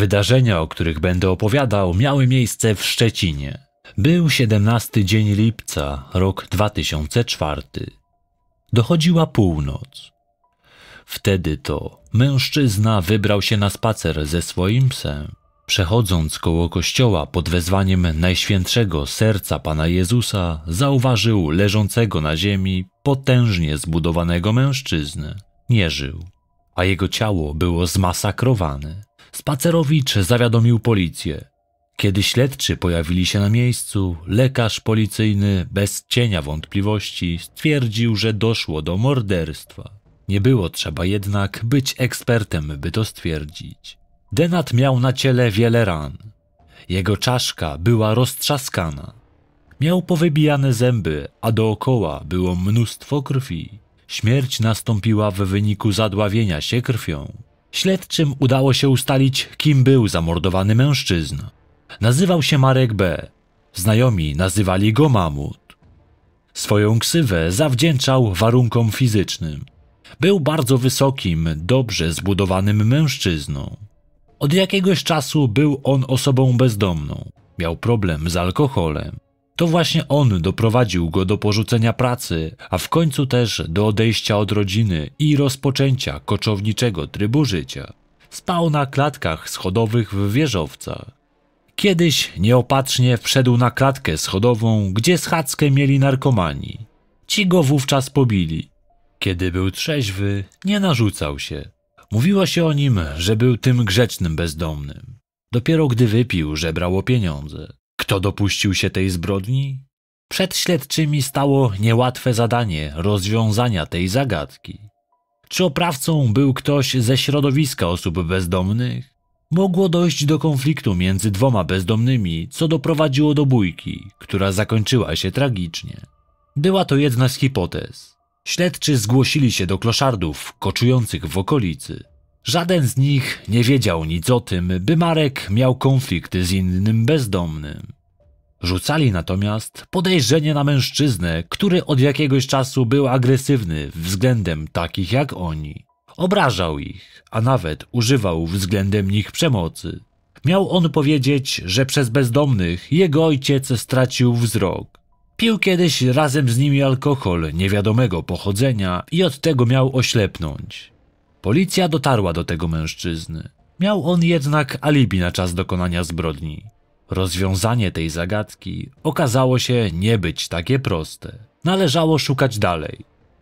Wydarzenia, o których będę opowiadał, miały miejsce w Szczecinie. Był 17 dzień lipca, rok 2004. Dochodziła północ. Wtedy to mężczyzna wybrał się na spacer ze swoim psem. Przechodząc koło kościoła pod wezwaniem Najświętszego Serca Pana Jezusa, zauważył leżącego na ziemi potężnie zbudowanego mężczyznę. Nie żył, a jego ciało było zmasakrowane. Spacerowicz zawiadomił policję. Kiedy śledczy pojawili się na miejscu, lekarz policyjny bez cienia wątpliwości stwierdził, że doszło do morderstwa. Nie było trzeba jednak być ekspertem, by to stwierdzić. Denat miał na ciele wiele ran. Jego czaszka była roztrzaskana. Miał powybijane zęby, a dookoła było mnóstwo krwi. Śmierć nastąpiła w wyniku zadławienia się krwią. Śledczym udało się ustalić, kim był zamordowany mężczyzna. Nazywał się Marek B. Znajomi nazywali go Mamut. Swoją ksywę zawdzięczał warunkom fizycznym. Był bardzo wysokim, dobrze zbudowanym mężczyzną. Od jakiegoś czasu był on osobą bezdomną. Miał problem z alkoholem. To właśnie on doprowadził go do porzucenia pracy, a w końcu też do odejścia od rodziny i rozpoczęcia koczowniczego trybu życia. Spał na klatkach schodowych w wieżowca. Kiedyś nieopatrznie wszedł na klatkę schodową, gdzie schadzkę mieli narkomani. Ci go wówczas pobili. Kiedy był trzeźwy, nie narzucał się. Mówiło się o nim, że był tym grzecznym bezdomnym. Dopiero gdy wypił, żebrało pieniądze. Kto dopuścił się tej zbrodni? Przed śledczymi stało niełatwe zadanie rozwiązania tej zagadki. Czy oprawcą był ktoś ze środowiska osób bezdomnych? Mogło dojść do konfliktu między dwoma bezdomnymi, co doprowadziło do bójki, która zakończyła się tragicznie. Była to jedna z hipotez. Śledczy zgłosili się do kloszardów koczujących w okolicy. Żaden z nich nie wiedział nic o tym, by Marek miał konflikt z innym bezdomnym. Rzucali natomiast podejrzenie na mężczyznę, który od jakiegoś czasu był agresywny względem takich jak oni. Obrażał ich, a nawet używał względem nich przemocy. Miał on powiedzieć, że przez bezdomnych jego ojciec stracił wzrok. Pił kiedyś razem z nimi alkohol niewiadomego pochodzenia i od tego miał oślepnąć. Policja dotarła do tego mężczyzny. Miał on jednak alibi na czas dokonania zbrodni. Rozwiązanie tej zagadki okazało się nie być takie proste. Należało szukać dalej.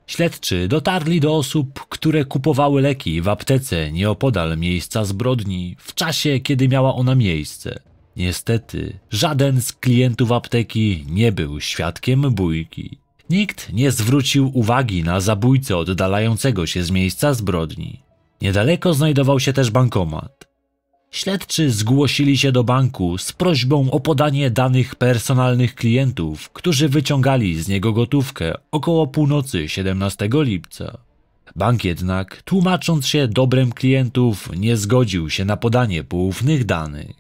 Śledczy dotarli do osób, które kupowały leki w aptece nieopodal miejsca zbrodni w czasie, kiedy miała ona miejsce. Niestety, żaden z klientów apteki nie był świadkiem bójki. Nikt nie zwrócił uwagi na zabójcę oddalającego się z miejsca zbrodni. Niedaleko znajdował się też bankomat. Śledczy zgłosili się do banku z prośbą o podanie danych personalnych klientów, którzy wyciągali z niego gotówkę około północy 17 lipca. Bank jednak, tłumacząc się dobrem klientów, nie zgodził się na podanie poufnych danych.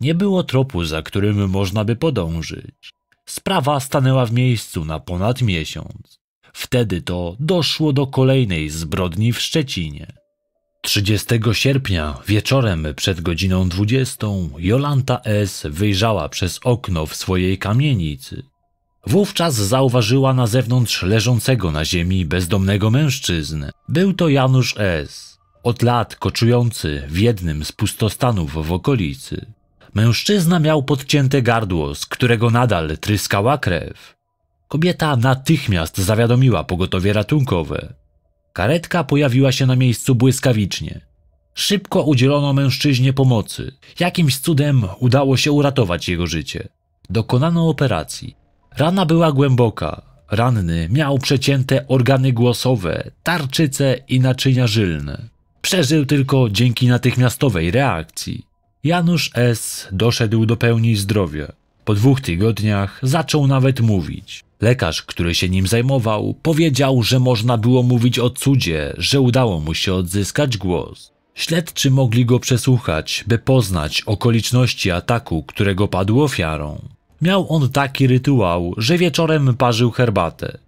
Nie było tropu, za którym można by podążyć. Sprawa stanęła w miejscu na ponad miesiąc. Wtedy to doszło do kolejnej zbrodni w Szczecinie. 30 sierpnia wieczorem przed godziną 20 Jolanta S. wyjrzała przez okno w swojej kamienicy. Wówczas zauważyła na zewnątrz leżącego na ziemi bezdomnego mężczyznę. Był to Janusz S. Od lat koczujący w jednym z pustostanów w okolicy. Mężczyzna miał podcięte gardło, z którego nadal tryskała krew. Kobieta natychmiast zawiadomiła pogotowie ratunkowe. Karetka pojawiła się na miejscu błyskawicznie. Szybko udzielono mężczyźnie pomocy. Jakimś cudem udało się uratować jego życie. Dokonano operacji. Rana była głęboka. Ranny miał przecięte organy głosowe, tarczyce i naczynia żylne. Przeżył tylko dzięki natychmiastowej reakcji. Janusz S. doszedł do pełni zdrowia. Po dwóch tygodniach zaczął nawet mówić. Lekarz, który się nim zajmował, powiedział, że można było mówić o cudzie, że udało mu się odzyskać głos. Śledczy mogli go przesłuchać, by poznać okoliczności ataku, którego padł ofiarą. Miał on taki rytuał, że wieczorem parzył herbatę.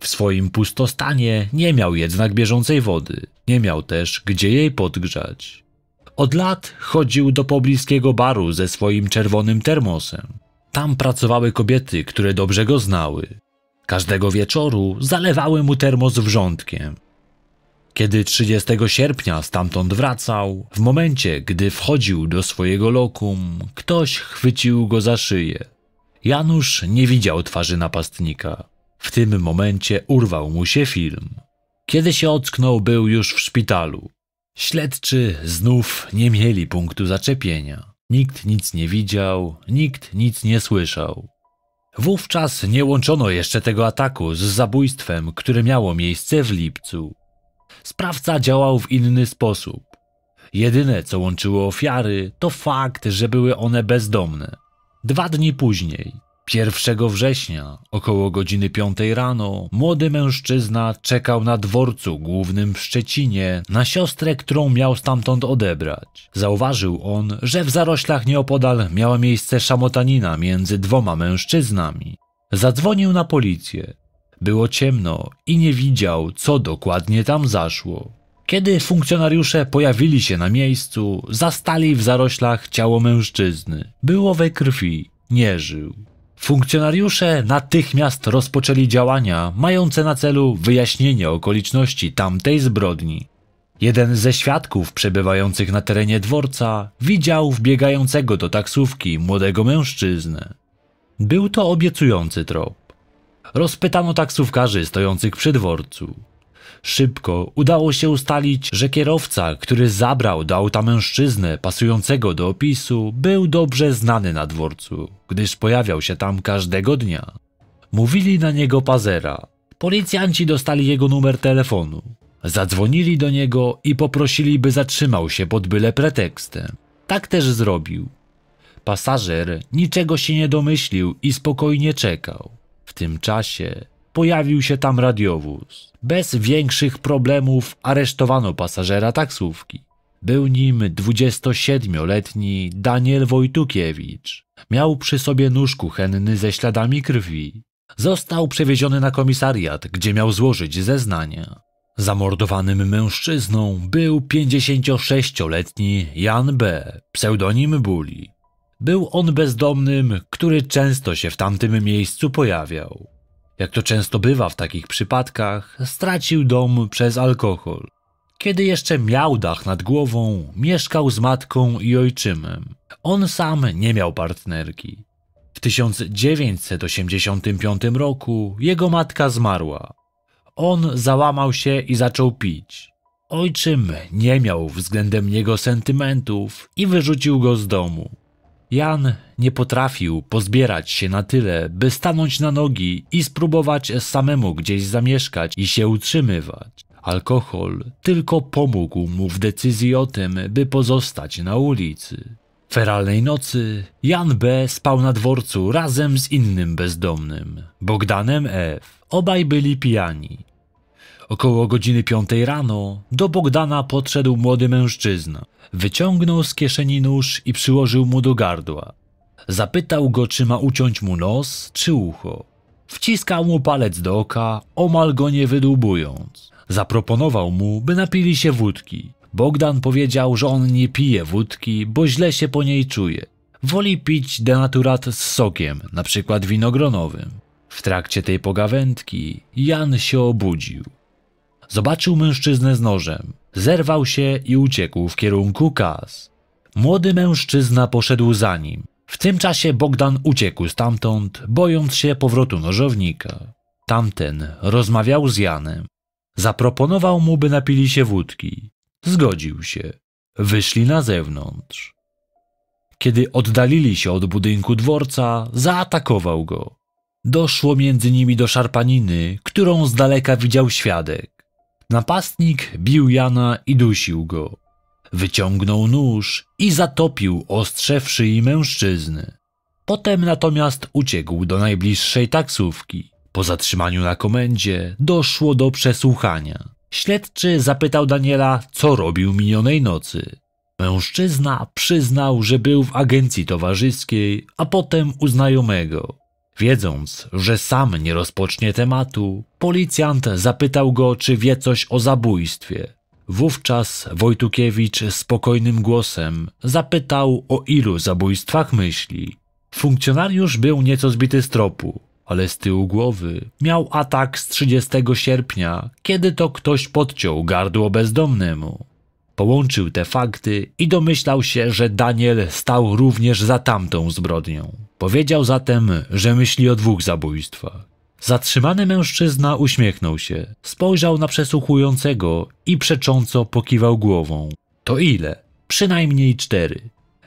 W swoim pustostanie nie miał jednak bieżącej wody, nie miał też gdzie jej podgrzać. Od lat chodził do pobliskiego baru ze swoim czerwonym termosem. Tam pracowały kobiety, które dobrze go znały. Każdego wieczoru zalewały mu termos wrzątkiem. Kiedy 30 sierpnia stamtąd wracał, w momencie, gdy wchodził do swojego lokum, ktoś chwycił go za szyję. Janusz nie widział twarzy napastnika. W tym momencie urwał mu się film. Kiedy się ocknął, był już w szpitalu. Śledczy znów nie mieli punktu zaczepienia. Nikt nic nie widział, nikt nic nie słyszał. Wówczas nie łączono jeszcze tego ataku z zabójstwem, które miało miejsce w lipcu. Sprawca działał w inny sposób. Jedyne, co łączyło ofiary, to fakt, że były one bezdomne. Dwa dni później, 1 września, około godziny 5 rano, młody mężczyzna czekał na dworcu głównym w Szczecinie na siostrę, którą miał stamtąd odebrać. Zauważył on, że w zaroślach nieopodal miała miejsce szamotanina między dwoma mężczyznami. Zadzwonił na policję. Było ciemno i nie widział, co dokładnie tam zaszło. Kiedy funkcjonariusze pojawili się na miejscu, zastali w zaroślach ciało mężczyzny. Było we krwi, nie żył. Funkcjonariusze natychmiast rozpoczęli działania mające na celu wyjaśnienie okoliczności tamtej zbrodni. Jeden ze świadków przebywających na terenie dworca widział wbiegającego do taksówki młodego mężczyznę. Był to obiecujący trop. Rozpytano taksówkarzy stojących przy dworcu. Szybko udało się ustalić, że kierowca, który zabrał do auta mężczyznę pasującego do opisu, był dobrze znany na dworcu, gdyż pojawiał się tam każdego dnia. Mówili na niego Pazera. Policjanci dostali jego numer telefonu. Zadzwonili do niego i poprosili, by zatrzymał się pod byle pretekstem. Tak też zrobił. Pasażer niczego się nie domyślił i spokojnie czekał. W tym czasie pojawił się tam radiowóz. Bez większych problemów aresztowano pasażera taksówki. Był nim 27-letni Daniel Wojtukiewicz. Miał przy sobie nóż kuchenny ze śladami krwi. Został przewieziony na komisariat, gdzie miał złożyć zeznania. Zamordowanym mężczyzną był 56-letni Jan B., pseudonim Buli. Był on bezdomnym, który często się w tamtym miejscu pojawiał jak to często bywa w takich przypadkach, stracił dom przez alkohol. Kiedy jeszcze miał dach nad głową, mieszkał z matką i ojczymem. On sam nie miał partnerki. W 1985 roku jego matka zmarła. On załamał się i zaczął pić. Ojczym nie miał względem niego sentymentów i wyrzucił go z domu. Jan nie potrafił pozbierać się na tyle, by stanąć na nogi i spróbować samemu gdzieś zamieszkać i się utrzymywać. Alkohol tylko pomógł mu w decyzji o tym, by pozostać na ulicy. Feralnej nocy Jan B. spał na dworcu razem z innym bezdomnym, Bogdanem F. Obaj byli pijani. Około godziny piątej rano do Bogdana podszedł młody mężczyzna. Wyciągnął z kieszeni nóż i przyłożył mu do gardła. Zapytał go, czy ma uciąć mu nos czy ucho. Wciskał mu palec do oka, omal go nie wydłubując. Zaproponował mu, by napili się wódki. Bogdan powiedział, że on nie pije wódki, bo źle się po niej czuje. Woli pić denaturat z sokiem, na przykład winogronowym. W trakcie tej pogawędki Jan się obudził. Zobaczył mężczyznę z nożem. Zerwał się i uciekł w kierunku kas. Młody mężczyzna poszedł za nim. W tym czasie Bogdan uciekł stamtąd, bojąc się powrotu nożownika. Tamten rozmawiał z Janem. Zaproponował mu, by napili się wódki. Zgodził się. Wyszli na zewnątrz. Kiedy oddalili się od budynku dworca, zaatakował go. Doszło między nimi do szarpaniny, którą z daleka widział świadek. Napastnik bił Jana i dusił go. Wyciągnął nóż i zatopił ostrze w szyi mężczyzny. Potem natomiast uciekł do najbliższej taksówki. Po zatrzymaniu na komendzie doszło do przesłuchania. Śledczy zapytał Daniela, co robił minionej nocy. Mężczyzna przyznał, że był w agencji towarzyskiej, a potem u znajomego. Wiedząc, że sam nie rozpocznie tematu, policjant zapytał go, czy wie coś o zabójstwie. Wówczas Wojtukiewicz spokojnym głosem zapytał, o ilu zabójstwach myśli. Funkcjonariusz był nieco zbity z tropu, ale z tyłu głowy miał atak z 30 sierpnia, kiedy to ktoś podciął gardło bezdomnemu. Połączył te fakty i domyślał się, że Daniel stał również za tamtą zbrodnią. Powiedział zatem, że myśli o dwóch zabójstwach. Zatrzymany mężczyzna uśmiechnął się, spojrzał na przesłuchującego i przecząco pokiwał głową. To ile? Przynajmniej cztery.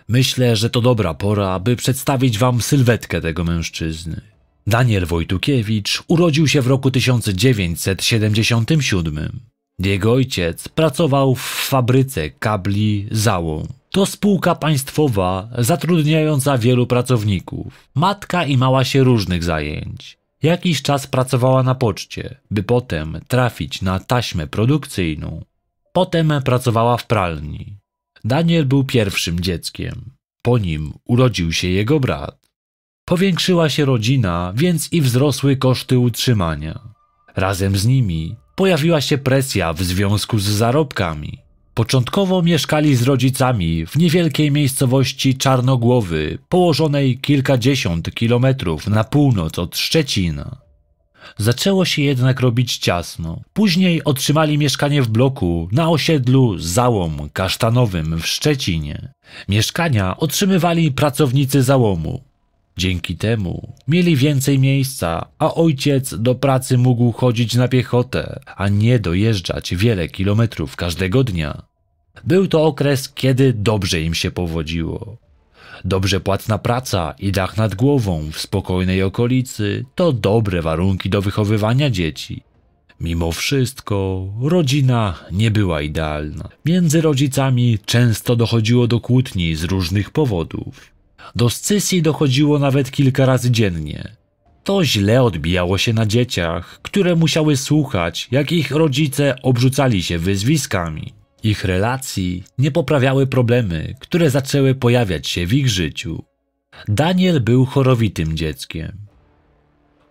Myślę, że to dobra pora, aby przedstawić wam sylwetkę tego mężczyzny. Daniel Wojtukiewicz urodził się w roku 1977. Jego ojciec pracował w fabryce kabli Załą. To spółka państwowa zatrudniająca wielu pracowników. Matka i mała się różnych zajęć. Jakiś czas pracowała na poczcie, by potem trafić na taśmę produkcyjną. Potem pracowała w pralni. Daniel był pierwszym dzieckiem. Po nim urodził się jego brat. Powiększyła się rodzina, więc i wzrosły koszty utrzymania. Razem z nimi pojawiła się presja w związku z zarobkami. Początkowo mieszkali z rodzicami w niewielkiej miejscowości Czarnogłowy, położonej kilkadziesiąt kilometrów na północ od Szczecina. Zaczęło się jednak robić ciasno. Później otrzymali mieszkanie w bloku na osiedlu Załom Kasztanowym w Szczecinie. Mieszkania otrzymywali pracownicy załomu. Dzięki temu mieli więcej miejsca, a ojciec do pracy mógł chodzić na piechotę, a nie dojeżdżać wiele kilometrów każdego dnia. Był to okres, kiedy dobrze im się powodziło. Dobrze płatna praca i dach nad głową w spokojnej okolicy to dobre warunki do wychowywania dzieci. Mimo wszystko, rodzina nie była idealna. Między rodzicami często dochodziło do kłótni z różnych powodów. Do scysji dochodziło nawet kilka razy dziennie. To źle odbijało się na dzieciach, które musiały słuchać, jak ich rodzice obrzucali się wyzwiskami. Ich relacji nie poprawiały problemy, które zaczęły pojawiać się w ich życiu. Daniel był chorowitym dzieckiem.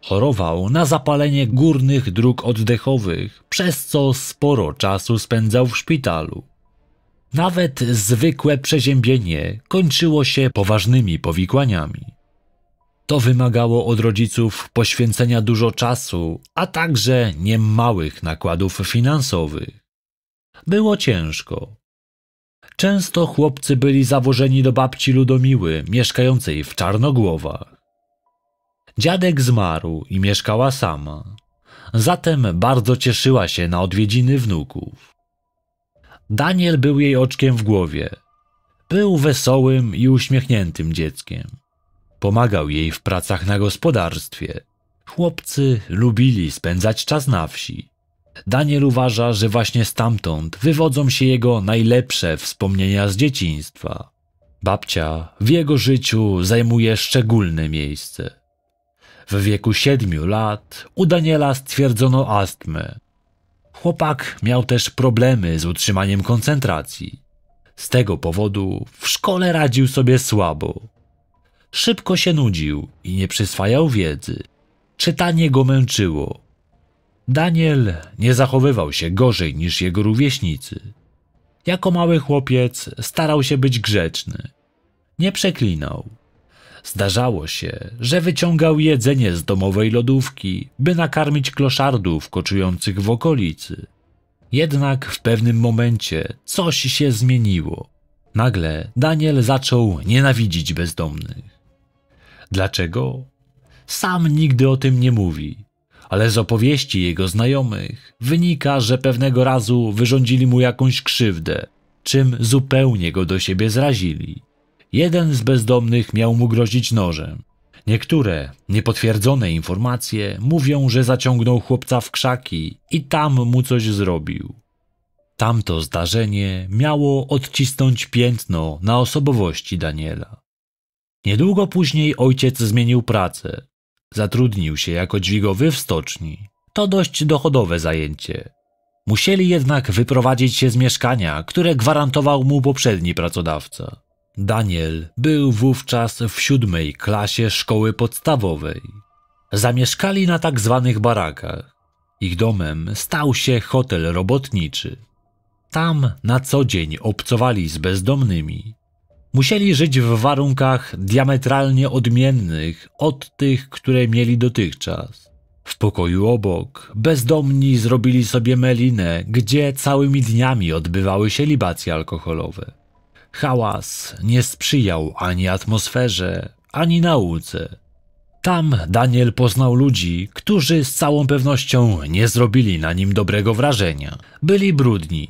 Chorował na zapalenie górnych dróg oddechowych, przez co sporo czasu spędzał w szpitalu. Nawet zwykłe przeziębienie kończyło się poważnymi powikłaniami. To wymagało od rodziców poświęcenia dużo czasu, a także niemałych nakładów finansowych. Było ciężko. Często chłopcy byli zawożeni do babci Ludomiły, mieszkającej w Czarnogłowach. Dziadek zmarł i mieszkała sama, zatem bardzo cieszyła się na odwiedziny wnuków. Daniel był jej oczkiem w głowie. Był wesołym i uśmiechniętym dzieckiem. Pomagał jej w pracach na gospodarstwie. Chłopcy lubili spędzać czas na wsi. Daniel uważa, że właśnie stamtąd wywodzą się jego najlepsze wspomnienia z dzieciństwa. Babcia w jego życiu zajmuje szczególne miejsce. W wieku siedmiu lat u Daniela stwierdzono astmę. Chłopak miał też problemy z utrzymaniem koncentracji. Z tego powodu w szkole radził sobie słabo. Szybko się nudził i nie przyswajał wiedzy. Czytanie go męczyło. Daniel nie zachowywał się gorzej niż jego rówieśnicy. Jako mały chłopiec starał się być grzeczny. Nie przeklinał Zdarzało się, że wyciągał jedzenie z domowej lodówki, by nakarmić kloszardów koczujących w okolicy. Jednak w pewnym momencie coś się zmieniło. Nagle Daniel zaczął nienawidzić bezdomnych. Dlaczego? Sam nigdy o tym nie mówi, ale z opowieści jego znajomych wynika, że pewnego razu wyrządzili mu jakąś krzywdę, czym zupełnie go do siebie zrazili. Jeden z bezdomnych miał mu grozić nożem. Niektóre niepotwierdzone informacje mówią, że zaciągnął chłopca w krzaki i tam mu coś zrobił. Tamto zdarzenie miało odcisnąć piętno na osobowości Daniela. Niedługo później ojciec zmienił pracę. Zatrudnił się jako dźwigowy w stoczni. To dość dochodowe zajęcie. Musieli jednak wyprowadzić się z mieszkania, które gwarantował mu poprzedni pracodawca. Daniel był wówczas w siódmej klasie szkoły podstawowej. Zamieszkali na tak zwanych barakach. Ich domem stał się hotel robotniczy. Tam na co dzień obcowali z bezdomnymi. Musieli żyć w warunkach diametralnie odmiennych od tych, które mieli dotychczas. W pokoju obok bezdomni zrobili sobie melinę, gdzie całymi dniami odbywały się libacje alkoholowe. Hałas nie sprzyjał ani atmosferze, ani nauce. Tam Daniel poznał ludzi, którzy z całą pewnością nie zrobili na nim dobrego wrażenia. Byli brudni,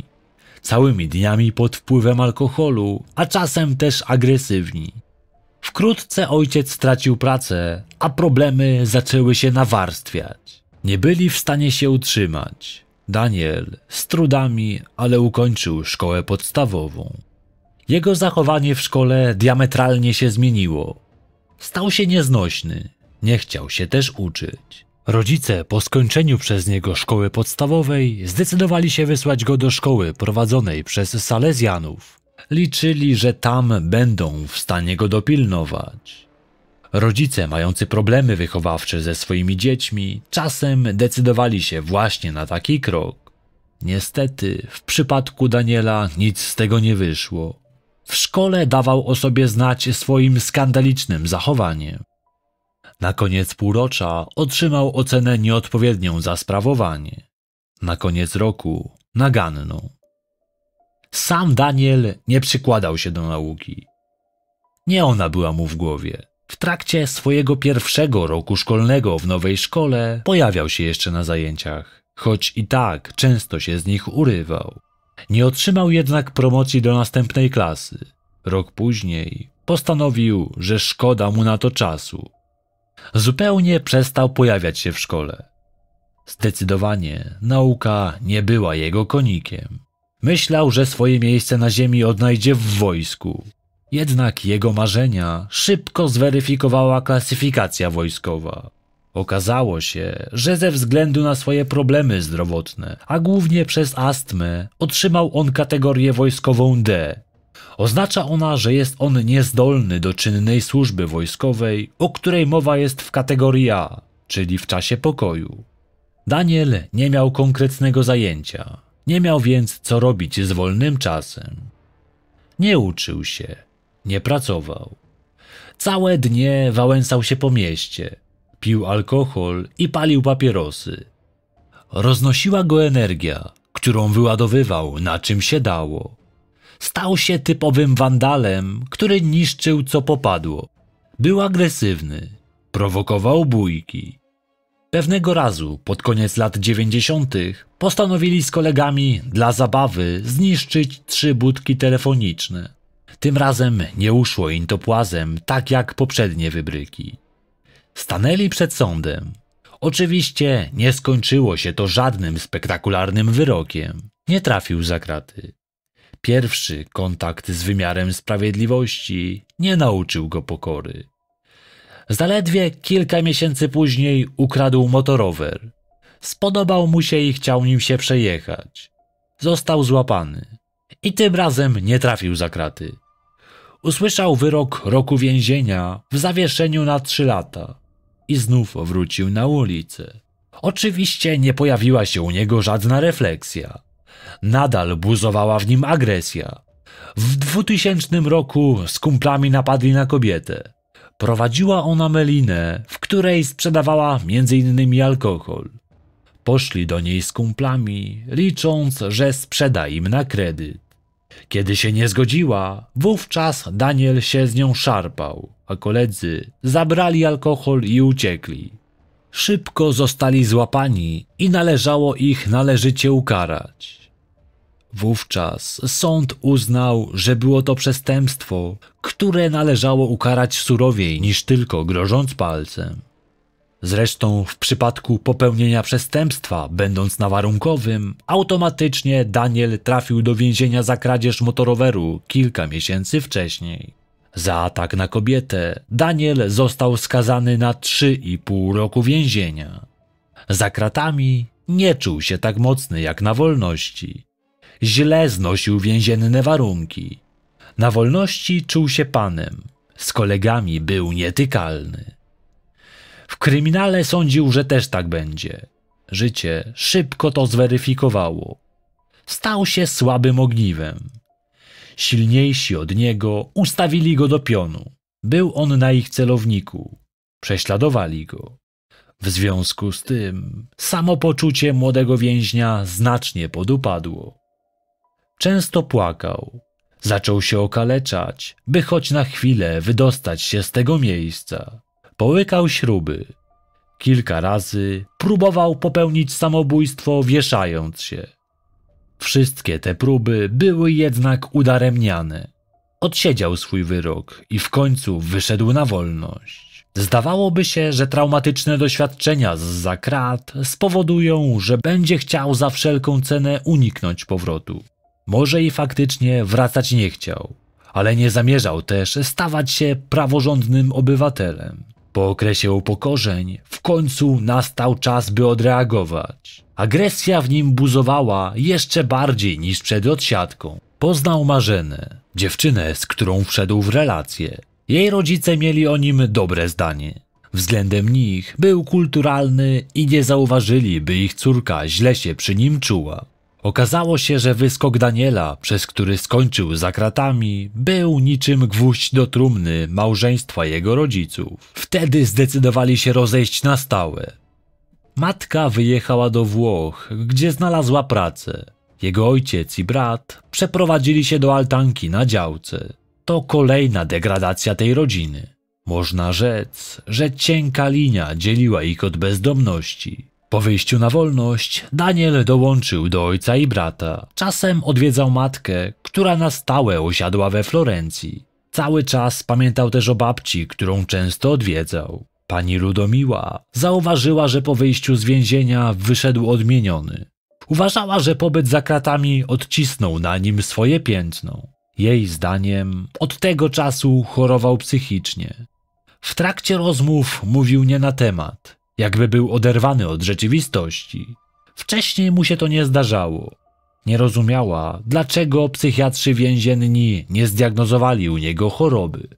całymi dniami pod wpływem alkoholu, a czasem też agresywni. Wkrótce ojciec stracił pracę, a problemy zaczęły się nawarstwiać. Nie byli w stanie się utrzymać. Daniel z trudami, ale ukończył szkołę podstawową. Jego zachowanie w szkole diametralnie się zmieniło. Stał się nieznośny, nie chciał się też uczyć. Rodzice po skończeniu przez niego szkoły podstawowej zdecydowali się wysłać go do szkoły prowadzonej przez Salezjanów. Liczyli, że tam będą w stanie go dopilnować. Rodzice mający problemy wychowawcze ze swoimi dziećmi czasem decydowali się właśnie na taki krok. Niestety, w przypadku Daniela nic z tego nie wyszło. W szkole dawał o sobie znać swoim skandalicznym zachowaniem. Na koniec półrocza otrzymał ocenę nieodpowiednią za sprawowanie. Na koniec roku naganną. Sam Daniel nie przykładał się do nauki. Nie ona była mu w głowie. W trakcie swojego pierwszego roku szkolnego w nowej szkole pojawiał się jeszcze na zajęciach, choć i tak często się z nich urywał. Nie otrzymał jednak promocji do następnej klasy. Rok później postanowił, że szkoda mu na to czasu. Zupełnie przestał pojawiać się w szkole. Zdecydowanie nauka nie była jego konikiem. Myślał, że swoje miejsce na ziemi odnajdzie w wojsku. Jednak jego marzenia szybko zweryfikowała klasyfikacja wojskowa. Okazało się, że ze względu na swoje problemy zdrowotne, a głównie przez astmę, otrzymał on kategorię wojskową D. Oznacza ona, że jest on niezdolny do czynnej służby wojskowej, o której mowa jest w kategorii A, czyli w czasie pokoju. Daniel nie miał konkretnego zajęcia, nie miał więc co robić z wolnym czasem. Nie uczył się, nie pracował. Całe dnie wałęsał się po mieście – pił alkohol i palił papierosy. Roznosiła go energia, którą wyładowywał na czym się dało. Stał się typowym wandalem, który niszczył co popadło. Był agresywny, prowokował bójki. Pewnego razu, pod koniec lat 90., postanowili z kolegami dla zabawy zniszczyć trzy budki telefoniczne. Tym razem nie uszło im to płazem, tak jak poprzednie wybryki. Stanęli przed sądem. Oczywiście nie skończyło się to żadnym spektakularnym wyrokiem. Nie trafił za kraty. Pierwszy kontakt z wymiarem sprawiedliwości nie nauczył go pokory. Zaledwie kilka miesięcy później ukradł motorower. Spodobał mu się i chciał nim się przejechać. Został złapany. I tym razem nie trafił za kraty. Usłyszał wyrok roku więzienia w zawieszeniu na trzy lata i znów wrócił na ulicę. Oczywiście nie pojawiła się u niego żadna refleksja. Nadal buzowała w nim agresja. W 2000 roku z kumplami napadli na kobietę. Prowadziła ona melinę, w której sprzedawała m.in. alkohol. Poszli do niej z kumplami, licząc, że sprzeda im na kredyt. Kiedy się nie zgodziła, wówczas Daniel się z nią szarpał, a koledzy zabrali alkohol i uciekli. Szybko zostali złapani i należało ich należycie ukarać. Wówczas sąd uznał, że było to przestępstwo, które należało ukarać surowiej niż tylko grożąc palcem. Zresztą w przypadku popełnienia przestępstwa, będąc na warunkowym, automatycznie Daniel trafił do więzienia za kradzież motoroweru kilka miesięcy wcześniej. Za atak na kobietę Daniel został skazany na 3,5 roku więzienia. Za kratami nie czuł się tak mocny jak na wolności. Źle znosił więzienne warunki. Na wolności czuł się panem, z kolegami był nietykalny. W kryminale sądził, że też tak będzie. Życie szybko to zweryfikowało. Stał się słabym ogniwem. Silniejsi od niego ustawili go do pionu. Był on na ich celowniku. Prześladowali go. W związku z tym samopoczucie młodego więźnia znacznie podupadło. Często płakał. Zaczął się okaleczać, by choć na chwilę wydostać się z tego miejsca. Połykał śruby. Kilka razy próbował popełnić samobójstwo wieszając się. Wszystkie te próby były jednak udaremniane. Odsiedział swój wyrok i w końcu wyszedł na wolność. Zdawałoby się, że traumatyczne doświadczenia z zakrat spowodują, że będzie chciał za wszelką cenę uniknąć powrotu. Może i faktycznie wracać nie chciał, ale nie zamierzał też stawać się praworządnym obywatelem. Po okresie upokorzeń w końcu nastał czas, by odreagować. Agresja w nim buzowała jeszcze bardziej niż przed odsiadką. Poznał Marzenę, dziewczynę, z którą wszedł w relację. Jej rodzice mieli o nim dobre zdanie. Względem nich był kulturalny i nie zauważyli, by ich córka źle się przy nim czuła. Okazało się, że wyskok Daniela, przez który skończył za kratami, był niczym gwóźdź do trumny małżeństwa jego rodziców. Wtedy zdecydowali się rozejść na stałe. Matka wyjechała do Włoch, gdzie znalazła pracę. Jego ojciec i brat przeprowadzili się do altanki na działce. To kolejna degradacja tej rodziny. Można rzec, że cienka linia dzieliła ich od bezdomności. Po wyjściu na wolność Daniel dołączył do ojca i brata. Czasem odwiedzał matkę, która na stałe osiadła we Florencji. Cały czas pamiętał też o babci, którą często odwiedzał. Pani Ludomiła zauważyła, że po wyjściu z więzienia wyszedł odmieniony. Uważała, że pobyt za kratami odcisnął na nim swoje piętno. Jej zdaniem od tego czasu chorował psychicznie. W trakcie rozmów mówił nie na temat jakby był oderwany od rzeczywistości. Wcześniej mu się to nie zdarzało. Nie rozumiała, dlaczego psychiatrzy więzienni nie zdiagnozowali u niego choroby.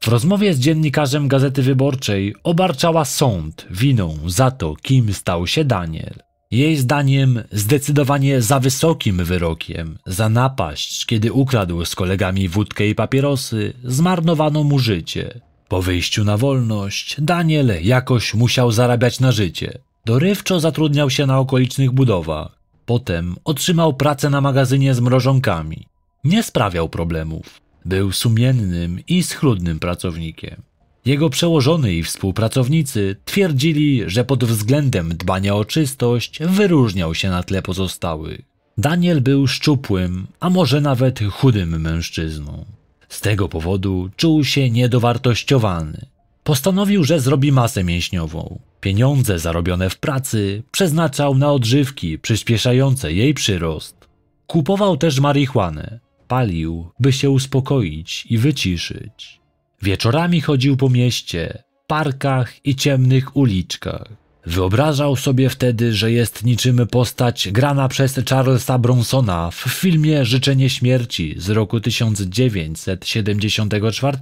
W rozmowie z dziennikarzem Gazety Wyborczej obarczała sąd winą za to, kim stał się Daniel. Jej zdaniem zdecydowanie za wysokim wyrokiem, za napaść, kiedy ukradł z kolegami wódkę i papierosy, zmarnowano mu życie. Po wyjściu na wolność Daniel jakoś musiał zarabiać na życie. Dorywczo zatrudniał się na okolicznych budowach. Potem otrzymał pracę na magazynie z mrożonkami. Nie sprawiał problemów. Był sumiennym i schludnym pracownikiem. Jego przełożony i współpracownicy twierdzili, że pod względem dbania o czystość wyróżniał się na tle pozostałych. Daniel był szczupłym, a może nawet chudym mężczyzną. Z tego powodu czuł się niedowartościowany. Postanowił, że zrobi masę mięśniową. Pieniądze zarobione w pracy przeznaczał na odżywki przyspieszające jej przyrost. Kupował też marihuanę. Palił, by się uspokoić i wyciszyć. Wieczorami chodził po mieście, parkach i ciemnych uliczkach. Wyobrażał sobie wtedy, że jest niczym postać grana przez Charlesa Bronsona w filmie Życzenie Śmierci z roku 1974.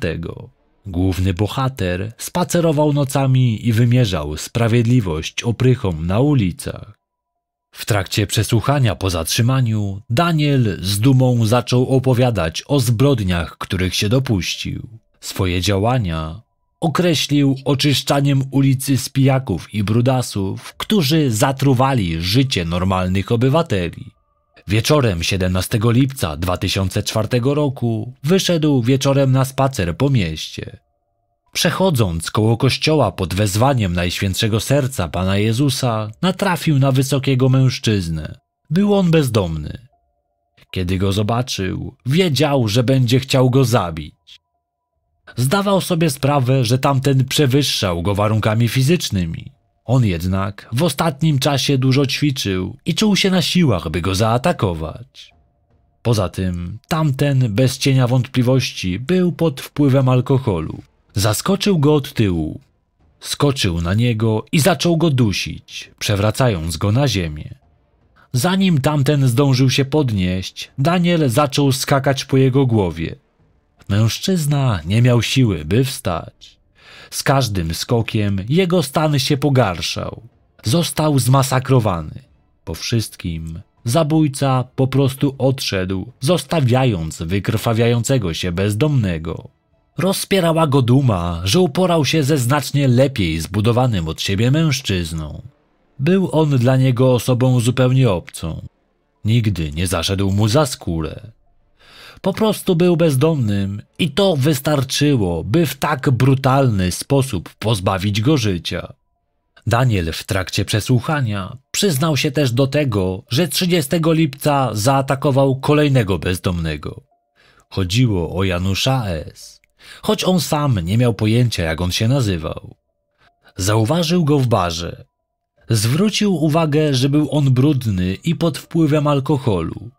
Główny bohater spacerował nocami i wymierzał sprawiedliwość oprychom na ulicach. W trakcie przesłuchania po zatrzymaniu, Daniel z dumą zaczął opowiadać o zbrodniach, których się dopuścił. Swoje działania określił oczyszczaniem ulicy z pijaków i brudasów, którzy zatruwali życie normalnych obywateli. Wieczorem 17 lipca 2004 roku wyszedł wieczorem na spacer po mieście. Przechodząc koło kościoła pod wezwaniem Najświętszego Serca Pana Jezusa, natrafił na wysokiego mężczyznę. Był on bezdomny. Kiedy go zobaczył, wiedział, że będzie chciał go zabić. Zdawał sobie sprawę, że tamten przewyższał go warunkami fizycznymi. On jednak w ostatnim czasie dużo ćwiczył i czuł się na siłach, by go zaatakować. Poza tym, tamten bez cienia wątpliwości był pod wpływem alkoholu. Zaskoczył go od tyłu. Skoczył na niego i zaczął go dusić, przewracając go na ziemię. Zanim tamten zdążył się podnieść, Daniel zaczął skakać po jego głowie. Mężczyzna nie miał siły, by wstać. Z każdym skokiem jego stan się pogarszał. Został zmasakrowany. Po wszystkim zabójca po prostu odszedł, zostawiając wykrwawiającego się bezdomnego. Rozpierała go duma, że uporał się ze znacznie lepiej zbudowanym od siebie mężczyzną. Był on dla niego osobą zupełnie obcą. Nigdy nie zaszedł mu za skórę. Po prostu był bezdomnym i to wystarczyło, by w tak brutalny sposób pozbawić go życia. Daniel w trakcie przesłuchania przyznał się też do tego, że 30 lipca zaatakował kolejnego bezdomnego. Chodziło o Janusza S., choć on sam nie miał pojęcia, jak on się nazywał. Zauważył go w barze. Zwrócił uwagę, że był on brudny i pod wpływem alkoholu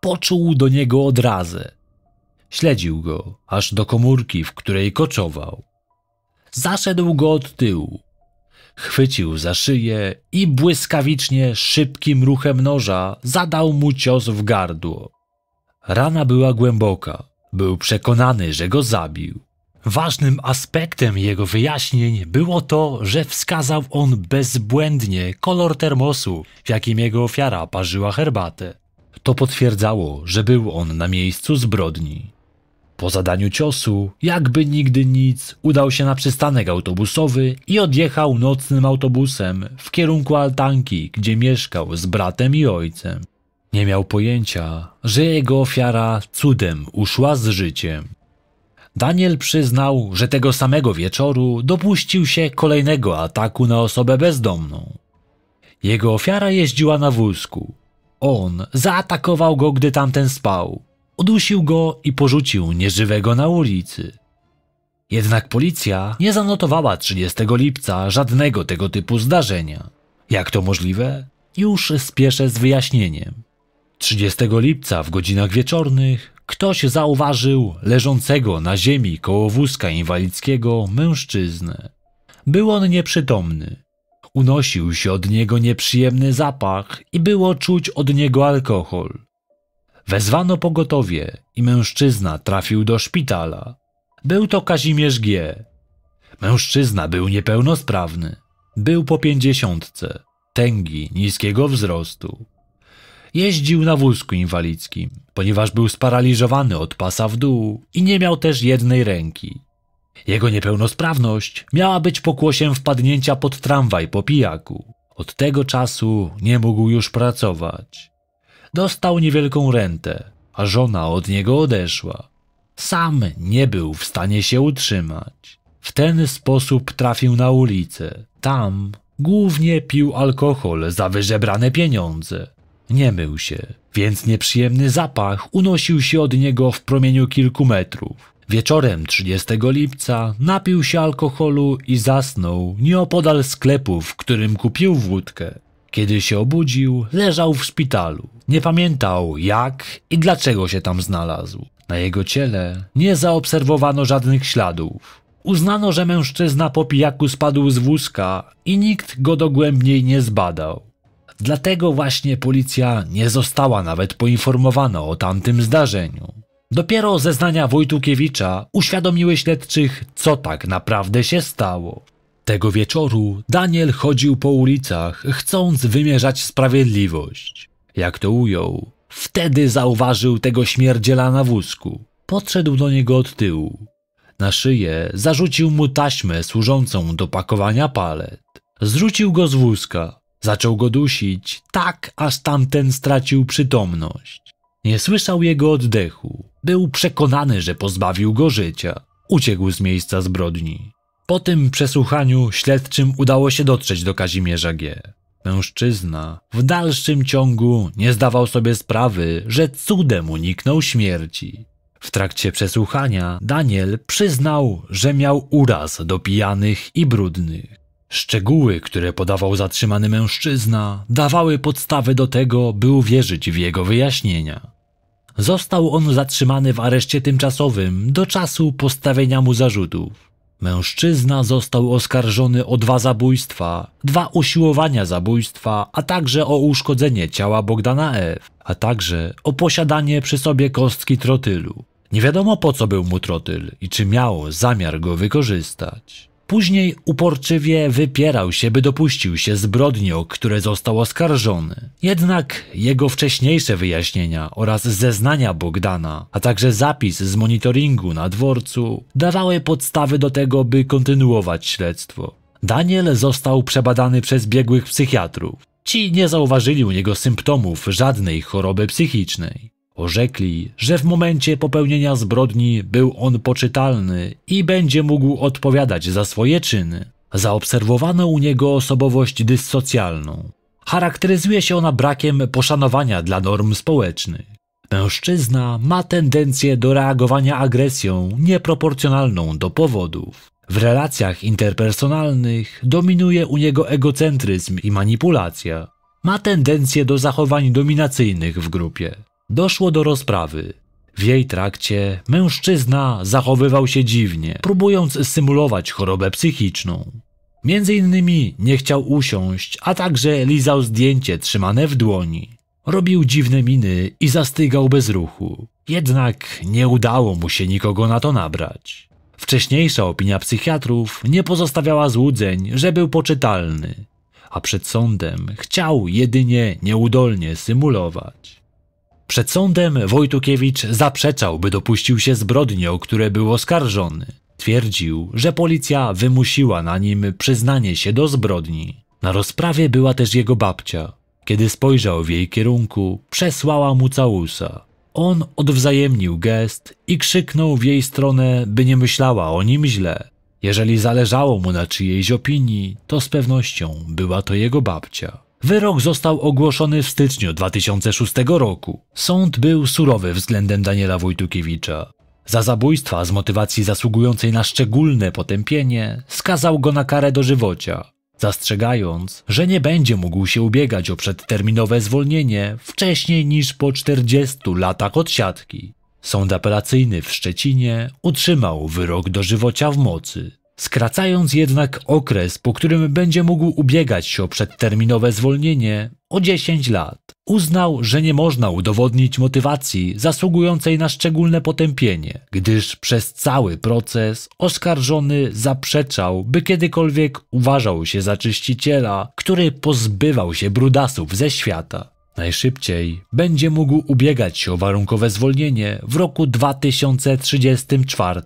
poczuł do niego odrazę. Śledził go aż do komórki, w której koczował. Zaszedł go od tyłu. Chwycił za szyję i błyskawicznie, szybkim ruchem noża zadał mu cios w gardło. Rana była głęboka. Był przekonany, że go zabił. Ważnym aspektem jego wyjaśnień było to, że wskazał on bezbłędnie kolor termosu, w jakim jego ofiara parzyła herbatę. To potwierdzało, że był on na miejscu zbrodni. Po zadaniu ciosu, jakby nigdy nic, udał się na przystanek autobusowy i odjechał nocnym autobusem w kierunku altanki, gdzie mieszkał z bratem i ojcem. Nie miał pojęcia, że jego ofiara cudem uszła z życiem. Daniel przyznał, że tego samego wieczoru dopuścił się kolejnego ataku na osobę bezdomną. Jego ofiara jeździła na wózku, on zaatakował go, gdy tamten spał. Udusił go i porzucił nieżywego na ulicy. Jednak policja nie zanotowała 30 lipca żadnego tego typu zdarzenia. Jak to możliwe? Już spieszę z wyjaśnieniem. 30 lipca w godzinach wieczornych ktoś zauważył leżącego na ziemi koło wózka inwalidzkiego mężczyznę. Był on nieprzytomny. Unosił się od niego nieprzyjemny zapach i było czuć od niego alkohol. Wezwano pogotowie i mężczyzna trafił do szpitala. Był to Kazimierz G. Mężczyzna był niepełnosprawny. Był po pięćdziesiątce, tęgi, niskiego wzrostu. Jeździł na wózku inwalidzkim, ponieważ był sparaliżowany od pasa w dół i nie miał też jednej ręki. Jego niepełnosprawność miała być pokłosiem wpadnięcia pod tramwaj po pijaku. Od tego czasu nie mógł już pracować. Dostał niewielką rentę, a żona od niego odeszła. Sam nie był w stanie się utrzymać. W ten sposób trafił na ulicę. Tam głównie pił alkohol za wyżebrane pieniądze. Nie mył się, więc nieprzyjemny zapach unosił się od niego w promieniu kilku metrów. Wieczorem 30 lipca napił się alkoholu i zasnął nieopodal sklepu, w którym kupił wódkę. Kiedy się obudził, leżał w szpitalu. Nie pamiętał jak i dlaczego się tam znalazł. Na jego ciele nie zaobserwowano żadnych śladów. Uznano, że mężczyzna po pijaku spadł z wózka i nikt go dogłębniej nie zbadał. Dlatego właśnie policja nie została nawet poinformowana o tamtym zdarzeniu. Dopiero zeznania Wojtukiewicza uświadomiły śledczych, co tak naprawdę się stało. Tego wieczoru Daniel chodził po ulicach, chcąc wymierzać sprawiedliwość. Jak to ujął? Wtedy zauważył tego śmierdziela na wózku. Podszedł do niego od tyłu. Na szyję zarzucił mu taśmę służącą do pakowania palet. Zrzucił go z wózka. Zaczął go dusić, tak aż tamten stracił przytomność. Nie słyszał jego oddechu. Był przekonany, że pozbawił go życia. Uciekł z miejsca zbrodni. Po tym przesłuchaniu śledczym udało się dotrzeć do Kazimierza G. Mężczyzna w dalszym ciągu nie zdawał sobie sprawy, że cudem uniknął śmierci. W trakcie przesłuchania Daniel przyznał, że miał uraz do pijanych i brudnych. Szczegóły, które podawał zatrzymany mężczyzna, dawały podstawy do tego, by uwierzyć w jego wyjaśnienia. Został on zatrzymany w areszcie tymczasowym do czasu postawienia mu zarzutów. Mężczyzna został oskarżony o dwa zabójstwa, dwa usiłowania zabójstwa, a także o uszkodzenie ciała Bogdana F., a także o posiadanie przy sobie kostki trotylu. Nie wiadomo po co był mu trotyl i czy miał zamiar go wykorzystać. Później uporczywie wypierał się, by dopuścił się zbrodni, o które został oskarżony. Jednak jego wcześniejsze wyjaśnienia oraz zeznania Bogdana, a także zapis z monitoringu na dworcu, dawały podstawy do tego, by kontynuować śledztwo. Daniel został przebadany przez biegłych psychiatrów. Ci nie zauważyli u niego symptomów żadnej choroby psychicznej. Orzekli, że w momencie popełnienia zbrodni był on poczytalny i będzie mógł odpowiadać za swoje czyny. Zaobserwowano u niego osobowość dyssocjalną. Charakteryzuje się ona brakiem poszanowania dla norm społecznych. Mężczyzna ma tendencję do reagowania agresją nieproporcjonalną do powodów. W relacjach interpersonalnych dominuje u niego egocentryzm i manipulacja. Ma tendencję do zachowań dominacyjnych w grupie doszło do rozprawy. W jej trakcie mężczyzna zachowywał się dziwnie, próbując symulować chorobę psychiczną. Między innymi nie chciał usiąść, a także lizał zdjęcie trzymane w dłoni. Robił dziwne miny i zastygał bez ruchu. Jednak nie udało mu się nikogo na to nabrać. Wcześniejsza opinia psychiatrów nie pozostawiała złudzeń, że był poczytalny, a przed sądem chciał jedynie nieudolnie symulować. Przed sądem Wojtukiewicz zaprzeczał, by dopuścił się zbrodni, o które był oskarżony. Twierdził, że policja wymusiła na nim przyznanie się do zbrodni. Na rozprawie była też jego babcia. Kiedy spojrzał w jej kierunku, przesłała mu całusa. On odwzajemnił gest i krzyknął w jej stronę, by nie myślała o nim źle. Jeżeli zależało mu na czyjejś opinii, to z pewnością była to jego babcia. Wyrok został ogłoszony w styczniu 2006 roku. Sąd był surowy względem Daniela Wojtukiewicza. Za zabójstwa z motywacji zasługującej na szczególne potępienie skazał go na karę dożywocia, zastrzegając, że nie będzie mógł się ubiegać o przedterminowe zwolnienie wcześniej niż po 40 latach odsiadki. Sąd apelacyjny w Szczecinie utrzymał wyrok dożywocia w mocy skracając jednak okres, po którym będzie mógł ubiegać się o przedterminowe zwolnienie o 10 lat. Uznał, że nie można udowodnić motywacji zasługującej na szczególne potępienie, gdyż przez cały proces oskarżony zaprzeczał, by kiedykolwiek uważał się za czyściciela, który pozbywał się brudasów ze świata. Najszybciej będzie mógł ubiegać się o warunkowe zwolnienie w roku 2034.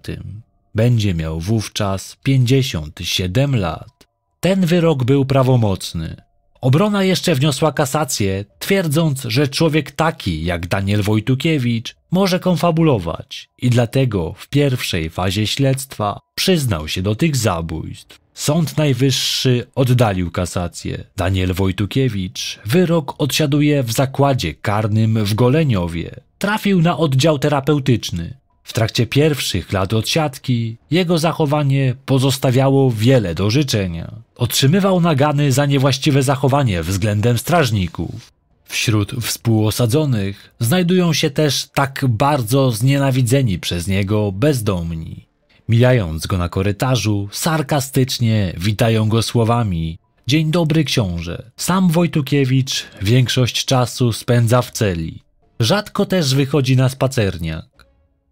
Będzie miał wówczas 57 lat. Ten wyrok był prawomocny. Obrona jeszcze wniosła kasację, twierdząc, że człowiek taki jak Daniel Wojtukiewicz może konfabulować i dlatego w pierwszej fazie śledztwa przyznał się do tych zabójstw. Sąd Najwyższy oddalił kasację. Daniel Wojtukiewicz wyrok odsiaduje w zakładzie karnym w Goleniowie. Trafił na oddział terapeutyczny. W trakcie pierwszych lat odsiadki jego zachowanie pozostawiało wiele do życzenia. Otrzymywał nagany za niewłaściwe zachowanie względem strażników. Wśród współosadzonych znajdują się też tak bardzo znienawidzeni przez niego bezdomni. Mijając go na korytarzu, sarkastycznie witają go słowami Dzień dobry książę. Sam Wojtukiewicz większość czasu spędza w celi. Rzadko też wychodzi na spacerniak.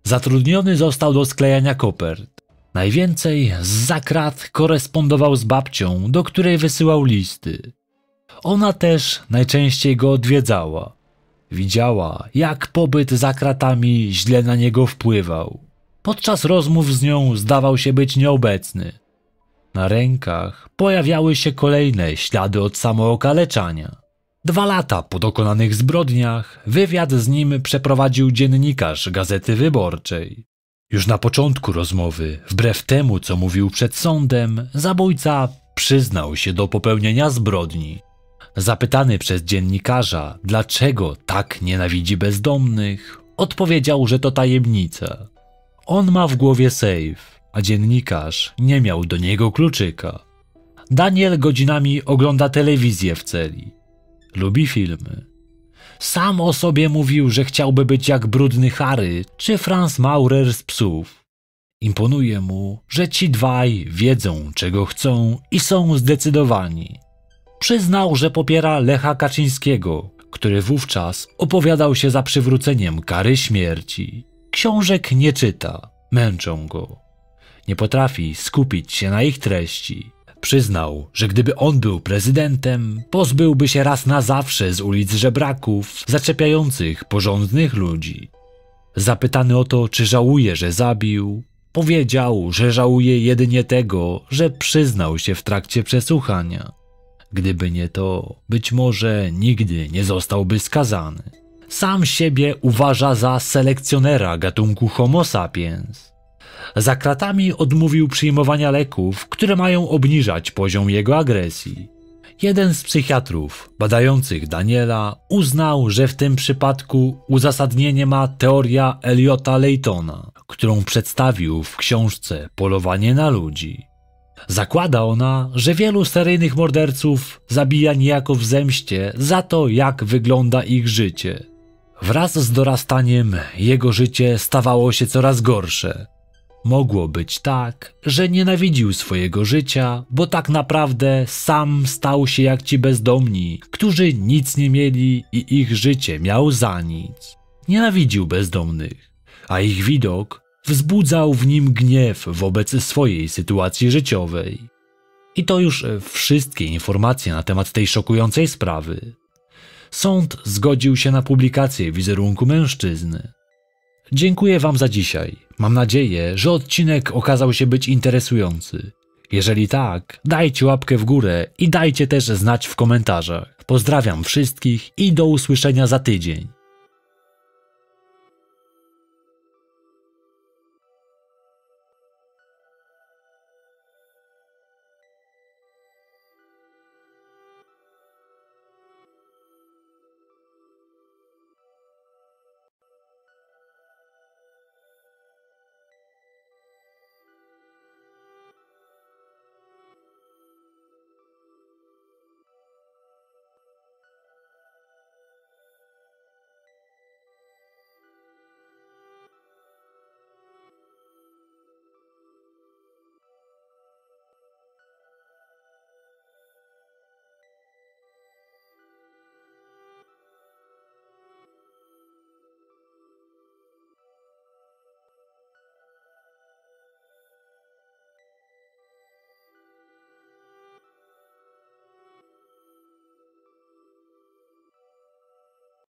Zatrudniony został do sklejania kopert. Najwięcej z zakrat korespondował z babcią, do której wysyłał listy. Ona też najczęściej go odwiedzała. Widziała, jak pobyt za kratami źle na niego wpływał. Podczas rozmów z nią zdawał się być nieobecny. Na rękach pojawiały się kolejne ślady od samookaleczania. Dwa lata po dokonanych zbrodniach wywiad z nim przeprowadził dziennikarz Gazety Wyborczej. Już na początku rozmowy, wbrew temu co mówił przed sądem, zabójca przyznał się do popełnienia zbrodni. Zapytany przez dziennikarza, dlaczego tak nienawidzi bezdomnych, odpowiedział, że to tajemnica. On ma w głowie sejf, a dziennikarz nie miał do niego kluczyka. Daniel godzinami ogląda telewizję w celi. Lubi filmy. Sam o sobie mówił, że chciałby być jak brudny Harry czy Franz Maurer z psów. Imponuje mu, że ci dwaj wiedzą, czego chcą i są zdecydowani. Przyznał, że popiera Lecha Kaczyńskiego, który wówczas opowiadał się za przywróceniem kary śmierci. Książek nie czyta, męczą go. Nie potrafi skupić się na ich treści. Przyznał, że gdyby on był prezydentem, pozbyłby się raz na zawsze z ulic żebraków, zaczepiających porządnych ludzi. Zapytany o to, czy żałuje, że zabił, powiedział, że żałuje jedynie tego, że przyznał się w trakcie przesłuchania. Gdyby nie to, być może nigdy nie zostałby skazany. Sam siebie uważa za selekcjonera gatunku Homo sapiens. Za kratami odmówił przyjmowania leków, które mają obniżać poziom jego agresji. Jeden z psychiatrów badających Daniela uznał, że w tym przypadku uzasadnienie ma teoria Eliota Laytona, którą przedstawił w książce Polowanie na ludzi. Zakłada ona, że wielu seryjnych morderców zabija niejako w zemście za to, jak wygląda ich życie. Wraz z dorastaniem jego życie stawało się coraz gorsze. Mogło być tak, że nienawidził swojego życia, bo tak naprawdę sam stał się jak ci bezdomni, którzy nic nie mieli i ich życie miał za nic. Nienawidził bezdomnych, a ich widok wzbudzał w nim gniew wobec swojej sytuacji życiowej. I to już wszystkie informacje na temat tej szokującej sprawy. Sąd zgodził się na publikację wizerunku mężczyzny. Dziękuję Wam za dzisiaj. Mam nadzieję, że odcinek okazał się być interesujący. Jeżeli tak, dajcie łapkę w górę i dajcie też znać w komentarzach. Pozdrawiam wszystkich i do usłyszenia za tydzień.